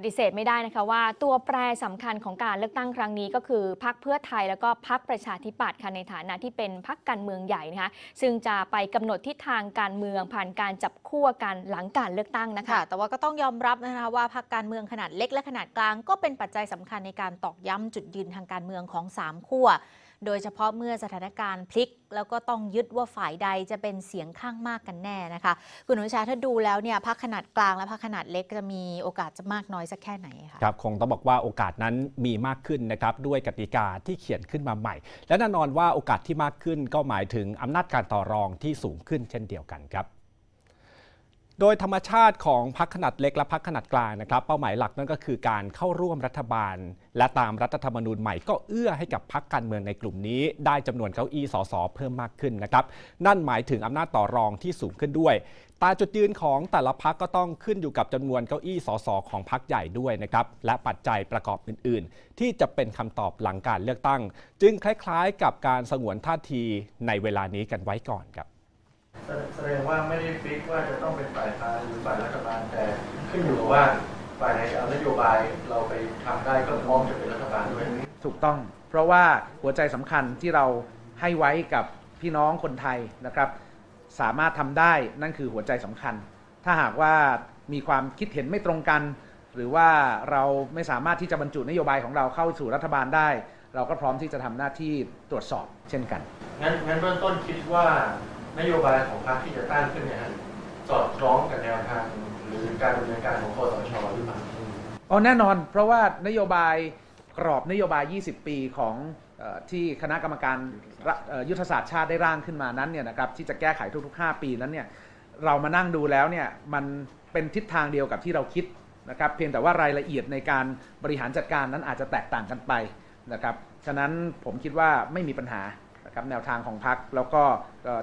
ปฏิเสธไม่ได้นะคะว่าตัวแปรสำคัญของการเลือกตั้งครั้งนี้ก็คือพักเพื่อไทยแล้วก็พักประชาธิปัตย์ค่ะในฐานะที่เป็นพักการเมืองใหญ่นะคะซึ่งจะไปกำหนดทิศทางการเมืองผ่านการจับคู่กันหลังการเลือกตั้งนะคะแต่ว่าก็ต้องยอมรับนะคะว่าพักการเมืองขนาดเล็กและขนาดกลางก็เป็นปัจจัยสำคัญในการตอกย้ำจุดยืนทางการเมืองของ 3 ขั้วโดยเฉพาะเมื่อสถานการณ์พลิก แล้วก็ต้องยึดว่าฝ่ายใดจะเป็นเสียงข้างมากกันแน่นะคะคุณอนุชาถ้าดูแล้วเนี่ยพักขนาดกลางและพักขนาดเล็กจะมีโอกาสจะมากน้อยสักแค่ไหนคะครับคงต้องบอกว่าโอกาสนั้นมีมากขึ้นนะครับ ด้วยกติกาที่เขียนขึ้นมาใหม่ และแน่นอนว่าโอกาสที่มากขึ้นก็หมายถึงอำนาจการต่อรองที่สูงขึ้นเช่นเดียวกันครับโดยธรรมชาติของพรรคขนาดเล็กและพรรคขนาดกลางนะครับ เป้าหมายหลักนั่นก็คือการเข้าร่วมรัฐบาล และตามรัฐธรรมนูญใหม่ก็เอื้อให้กับพรรคการเมืองในกลุ่มนี้ ได้จำนวนเก้าอี้สสเพิ่มมากขึ้นนะครับนั่นหมายถึงอำนาจต่อรองที่สูงขึ้นด้วย ตาจุดยืนของแต่ละพักก็ต้องขึ้นอยู่กับจำนวนเก้าอี้สสของพักใหญ่ด้วยนะครับและปัจจัยประกอบอื่น ๆ ที่จะเป็นคำตอบหลังการเลือกตั้ง จึงคล้าย ๆ กับการสงวนท่าทีในเวลานี้กันไว้ก่อนครับแสดงว่าไม่ได้ฟิกว่าจะต้องเป็นฝ่ายค้านหรือฝ่ายรัฐบาลแต่ขึ้นอยู่กับว่าฝ่ายไหนจะเอานโยบายเราไปทำได้ก็มองจะเป็นรัฐบาลด้วยถูกต้องเพราะว่าหัวใจสำคัญที่เราให้ไว้กับพี่น้องคนไทยนะครับ สามารถทำได้นั่นคือหัวใจสำคัญ ถ้าหากว่ามีความคิดเห็นไม่ตรงกัน หรือว่าเราไม่สามารถที่จะบรรจุนโยบายของเราเข้าสู่รัฐบาลได้ เราก็พร้อมที่จะทำหน้าที่ตรวจสอบเช่นกันงั้นงั้นเบื้องต้นคิดว่านโยบายของพรรคที่จะตั้งขึ้นเนี่ยสอดคล้องกับแนวทางหรือการดำเนินการของคอสชหรือเปล่าอ๋อแน่นอน เพราะว่านโยบายกรอบนโยบาย 20 ปีของที่คณะกรรมการยุทธศาสตร์ชาติได้ร่างขึ้นมานั้นเนี่ยนะครับที่จะแก้ไขทุกๆ 5 ปีนั้นเนี่ยเรามานั่งดูแล้วเนี่ยมันเป็นทิศทางเดียวกับที่เราคิดนะครับเพียงแต่ว่ารายละเอียดในการบริหารจัดการนั้นอาจจะแตกต่างกันไปนะครับฉะนั้นผมคิดว่าไม่มีปัญหาะครับแนวทางของพักแล้วก็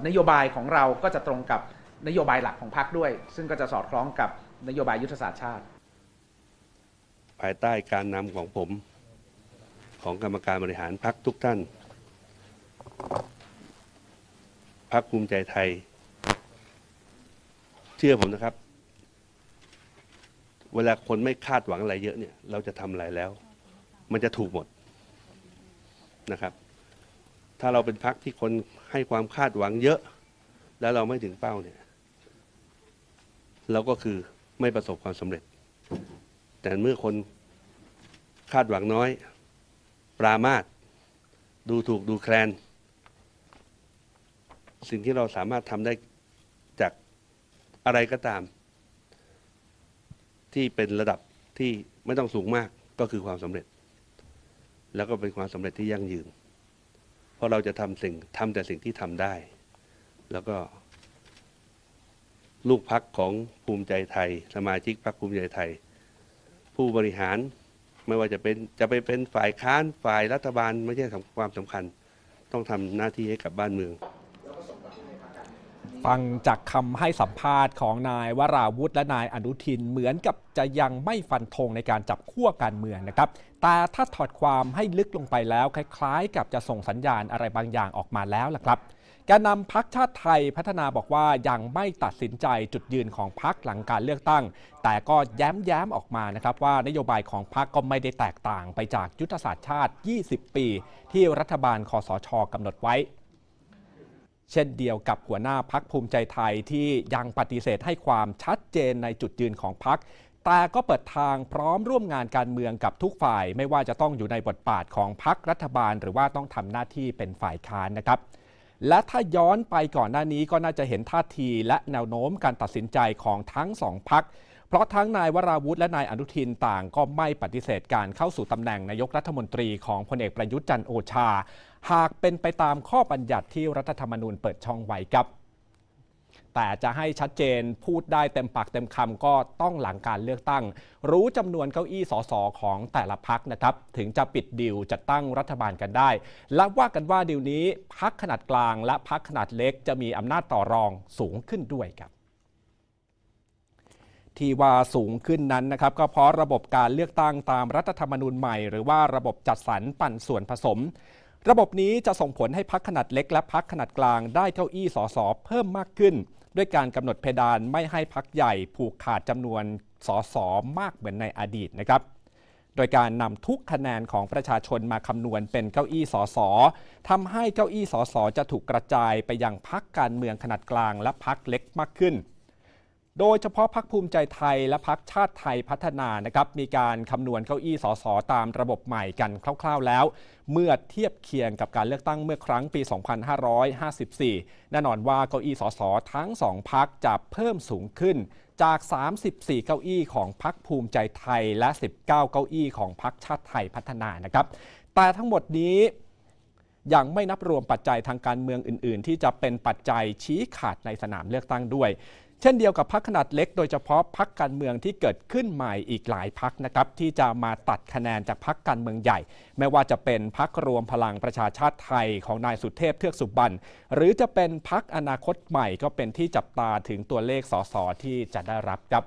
นโยบายของเราก็จะตรงกับนโยบายหลักของพักด้วย ซึ่งก็จะสอดคล้องกับนโยบายยุทธศาสตร์ชาติ ภายใต้การนำของผมของกรรมการบริหารพักทุกท่านพักภูมิใจไทย เชื่อผมนะครับ เวลาคนไม่คาดหวังอะไรเยอะเนี่ยเราจะทำอะไรแล้ว มันจะถูกหมดนะครับถ้าเราเป็นพักที่คนให้ความคาดหวังเยอะ แล้วเราไม่ถึงเป้าเนี่ย เราก็คือไม่ประสบความสำเร็จ แต่เมื่อคนคาดหวังน้อยปรามาสดูถูกดูแคลนสิ่งที่เราสามารถทำได้จากอะไรก็ตาม ที่เป็นระดับที่ไม่ต้องสูงมากก็คือความสำเร็จ แล้วก็เป็นความสำเร็จที่ยั่งยืนเพราะเราจะทำสิ่งทำแต่สิ่งที่ทำได้ แล้วก็ ลูกพักของภูมิใจไทย สมาชิกพรรคภูมิใจไทย ผู้บริหารไม่ว่าจะเป็น จะไปเป็นฝ่ายค้านฝ่ายรัฐบาลไม่ใช่ความสำคัญ ต้องทำหน้าที่ให้กับบ้านเมืองฟังจากคำให้สัมภาษณ์ของนายวราวุธและนายอนุทินเหมือนกับจะยังไม่ฟันธงในการจับขั้วการเมืองนะครับแต่ถ้าถอดความให้ลึกลงไปแล้ว คล้ายๆ กับจะส่งสัญญาณอะไรบางอย่างออกมาแล้วล่ะครับแกนนำพักชาติไทยพัฒนาบอกว่ายังไม่ตัดสินใจจุดยืนของพักหลังการเลือกตั้ง แต่ก็แย้มๆ ออกมานะครับ ว่านโยบายของพักก็ไม่ได้แตกต่าง ไปจากยุทธศาสตร์ชาติ 20 ปี ที่รัฐบาลคอสชกำหนดไว้เช่นเดียวกับหัวหน้าพักภูมิใจไทยที่ยังปฏิเสธให้ความชัดเจนในจุดยืนของพัก แต่ก็เปิดทางพร้อมร่วมงานการเมืองกับทุกฝ่าย ไม่ว่าจะต้องอยู่ในบทบาทของพักรัฐบาล หรือว่าต้องทำหน้าที่เป็นฝ่ายค้านนะครับ และถ้าย้อนไปก่อนหน้านี้ก็น่าจะเห็นท่าทีและแนวโน้มการตัดสินใจของทั้งสองพักเพราะทั้งนายวราวุธและนายอนุทินต่างก็ไม่ปฏิเสธการเข้าสู่ตำแหน่งนายกรัฐมนตรีของพลเอกประยุทธ์จันโอชา หากเป็นไปตามข้อบัญญัติที่รัฐธรรมนูญเปิดช่องไว้ครับ แต่จะให้ชัดเจนพูดได้เต็มปากเต็มคำก็ต้องหลังการเลือกตั้ง รู้จำนวนเก้าอี้สสของแต่ละพักนะครับ ถึงจะปิดดิวจัดตั้งรัฐบาลกันได้และว่ากันว่าดิวนี้พักขนาดกลางและพักขนาดเล็กจะมีอำนาจต่อรองสูงขึ้นด้วยครับที่ว่าสูงขึ้นนั้นนะครับก็เพราะระบบการเลือกตั้งตามรัฐธรรมนูญใหม่ หรือว่าระบบจัดสรรปันส่วนผสม ระบบนี้จะส่งผลให้พักขนาดเล็กและพักขนาดกลางได้เก้าอี้สสเพิ่มมากขึ้น ด้วยการกำหนดเพดานไม่ให้พักใหญ่ผูกขาดจำนวนสสมากเหมือนในอดีตนะครับโดยการนำทุกคะแนนของประชาชนมาคำนวณเป็นเก้าอี้สอสอทำให้เก้าอี้สอสอจะถูกกระจายไปยังพักการเมืองขนาดกลาง และพักเล็กมากขึ้นโดยเฉพาะพักภูมิใจไทย และพักชาติไทยพัฒนานะครับมีการคำนวณเก้าอี้สสตามระบบใหม่กันคร่าวๆแล้ว เมื่อเทียบเคียงกับการเลือกตั้งเมื่อครั้งปี 2554แน่นอนว่าเก้าอี้สสทั้งสองพักจะเพิ่มสูงขึ้น จาก 34 เก้าอี้ของพักภูมิใจไทยและ 19 เก้าอี้ของพักชาติไทยพัฒนานะครับแต่ทั้งหมดนี้ยังไม่นับรวมปัจจัยทางการเมืองอื่นๆ ที่จะเป็นปัจจัยชี้ขาดในสนามเลือกตั้งด้วยช่นเดียวกับพักขนาดเล็กโดยเฉพาะพักการเมืองที่เกิดขึ้นใหม่อีกหลายพักนะครับ ที่จะมาตัดคะแนนจากพักการเมืองใหญ่ ไม่ว่าจะเป็นพักรวมพลังประชาชาติไทยของนายสุเทพเทือกสุบรรณหรือจะเป็นพักอนาคตใหม่ก็เป็นที่จับตาถึงตัวเลขสสที่จะได้รับครับ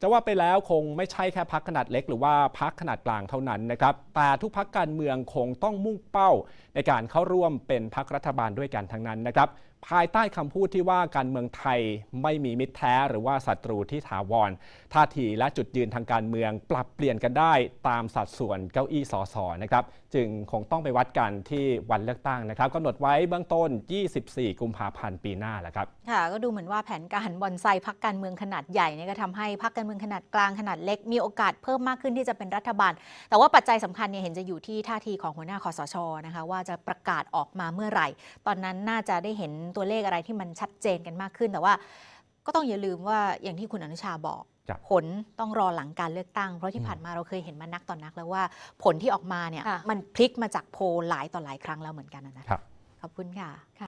จะว่าไปแล้วคงไม่ใช่แค่พักขนาดเล็กหรือว่าพักขนาดกลางเท่านั้นนะครับ แต่ทุกพักการเมืองคงต้องมุ่งเป้าในการเข้าร่วมเป็นพักรัฐบาลด้วยกันทั้งนั้นนะครับภายใต้คำพูดที่ว่าการเมืองไทยไม่มีมิตรแท้หรือว่าศัตรูที่ถาวร ท่าทีและจุดยืนทางการเมืองปรับเปลี่ยนกันได้ตามสัดส่วนเก้าอี้สสนะครับจึงคงต้องไปวัดกันที่วันเลือกตั้งนะครับกำหนดไว้เบื้องต้น 24 กุมภาพันธ์ปีหน้าแหละครับ ค่ะก็ดูเหมือนว่าแผนการบอนไซพักการเมืองขนาดใหญ่เนี่ยก็ทำให้พักการเมืองขนาดกลางขนาดเล็กมีโอกาสเพิ่มมากขึ้นที่จะเป็นรัฐบาล แต่ว่าปัจจัยสำคัญเนี่ยเห็นจะอยู่ที่ท่าทีของหัวหน้าคอสชนะคะว่าจะประกาศออกมาเมื่อไหร่ ตอนนั้นน่าจะได้เห็นตัวเลขอะไรที่มันชัดเจนกันมากขึ้น แต่ว่าก็ต้องอย่าลืมว่าอย่างที่คุณอนุชาบอก ผลต้องรอหลังการเลือกตั้งเพราะที่ผ่านมาเราเคยเห็นมานักต่อนนัก แล้วว่าผลที่ออกมาเนี่ย มันพลิกมาจากโพลหลายต่อหลายครั้งแล้วเหมือนกันนะครับขอบคุณค่ะ